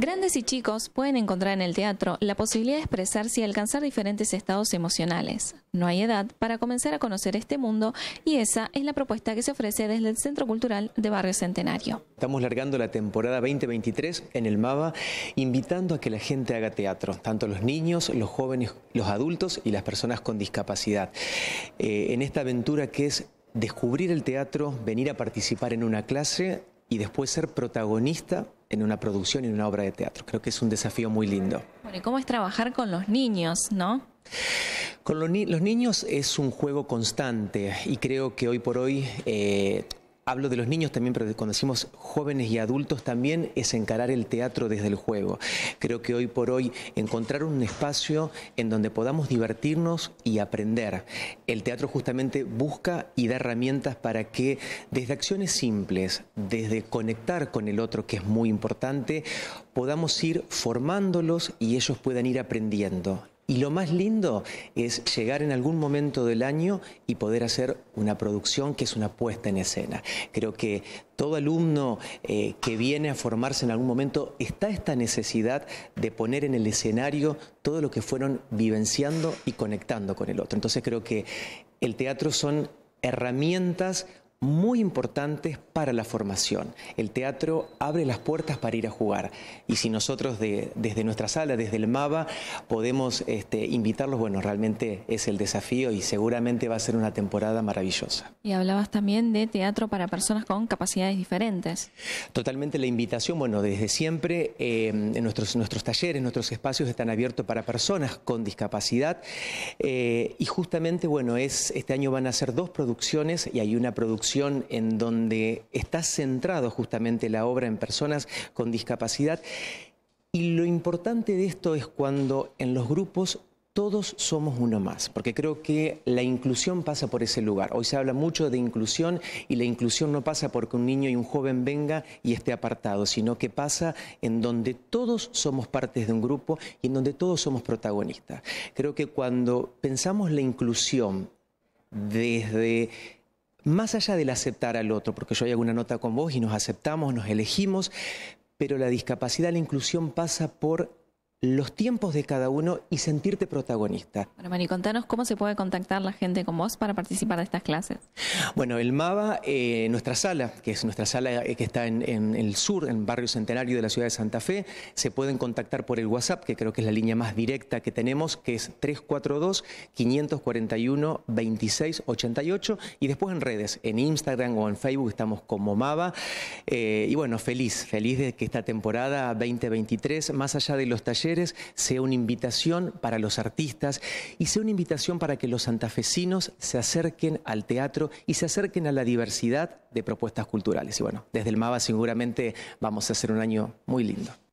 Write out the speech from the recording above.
Grandes y chicos pueden encontrar en el teatro la posibilidad de expresarse y alcanzar diferentes estados emocionales. No hay edad para comenzar a conocer este mundo y esa es la propuesta que se ofrece desde el Centro Cultural de Barrio Centenario. Estamos largando la temporada 2023 en el MABA, invitando a que la gente haga teatro, tanto los niños, los jóvenes, los adultos y las personas con discapacidad. Eh, en esta aventura que es descubrir el teatro, venir a participar en una clase y después ser protagonista en una producción, y en una obra de teatro. Creo que es un desafío muy lindo. cómo es trabajar con los niños, no? Con los, niños es un juego constante y creo que hoy por hoy eh, Hablo de los niños también, pero cuando decimos jóvenes y adultos también es encarar el teatro desde el juego. Creo que hoy por hoy encontrar un espacio en donde podamos divertirnos y aprender. El teatro justamente busca y da herramientas para que desde acciones simples, desde conectar con el otro, que es muy importante, podamos ir formándolos y ellos puedan ir aprendiendo. Y lo más lindo es llegar en algún momento del año y poder hacer una producción que es una puesta en escena. Creo que todo alumno eh, que viene a formarse en algún momento está esta necesidad de poner en el escenario todo lo que fueron vivenciando y conectando con el otro. Entonces creo que el teatro son herramientas muy importantes para la formación. El teatro abre las puertas para ir a jugar y si nosotros desde nuestra sala, desde el MABA, podemos este, invitarlos, bueno, realmente es el desafío y seguramente va a ser una temporada maravillosa. Y hablabas también de teatro para personas con capacidades diferentes. Totalmente la invitación, bueno, desde siempre eh, nuestros, nuestros talleres, nuestros espacios están abiertos para personas con discapacidad eh, y justamente, bueno, es, este año van a ser dos producciones y hay una producción en donde está centrado justamente la obra en personas con discapacidad. Y lo importante de esto es cuando en los grupos todos somos uno más, porque creo que la inclusión pasa por ese lugar. Hoy se habla mucho de inclusión y la inclusión no pasa porque un niño y un joven venga y esté apartado, sino que pasa en donde todos somos partes de un grupo y en donde todos somos protagonistas. Creo que cuando pensamos la inclusión desde más allá del aceptar al otro, porque yo hago una nota con vos y nos aceptamos, nos elegimos, pero la discapacidad, la inclusión pasa por los tiempos de cada uno y sentirte protagonista. Bueno, Mari, contanos cómo se puede contactar la gente como vos para participar de estas clases. Bueno, el MABA, eh, nuestra sala, que es nuestra sala eh, que está en, el sur, en barrio centenario de la ciudad de Santa Fe, se pueden contactar por el WhatsApp, que creo que es la línea más directa que tenemos, que es 342-541-2688, y después en redes, en Instagram o en Facebook estamos como MABA. Eh, y bueno, feliz, feliz de que esta temporada 2023, más allá de los talleres, sea una invitación para los artistas y sea una invitación para que los santafesinos se acerquen al teatro y se acerquen a la diversidad de propuestas culturales. Y bueno, desde el MABA seguramente vamos a hacer un año muy lindo.